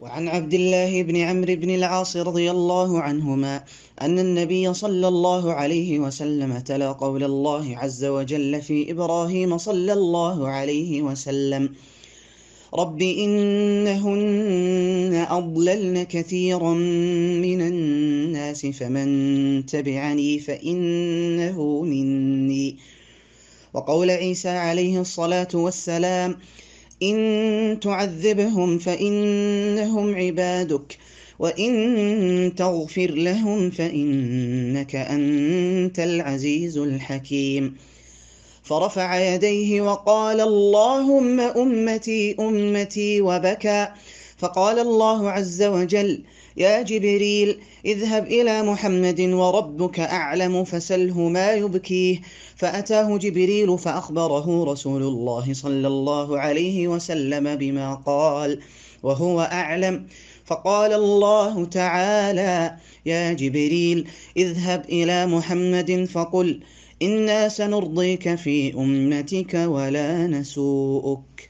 وعن عبد الله بن عمرو بن العاص رضي الله عنهما أن النبي صلى الله عليه وسلم تلا قول الله عز وجل في إبراهيم صلى الله عليه وسلم رب إنهن أضللن كثيرا من الناس فمن تبعني فإنه مني وقول عيسى عليه الصلاة والسلام إن تعذبهم فإنهم عبادك وإن تغفر لهم فإنك أنت العزيز الحكيم فرفع يديه وقال اللهم أمتي أمتي وبكى فقال الله عز وجل يا جبريل اذهب إلى محمد وربك أعلم فسله ما يبكيه فأتاه جبريل فأخبره رسول الله صلى الله عليه وسلم بما قال وهو أعلم فقال الله تعالى يا جبريل اذهب إلى محمد فقل إنا سنرضيك في أمتك ولا نسوءك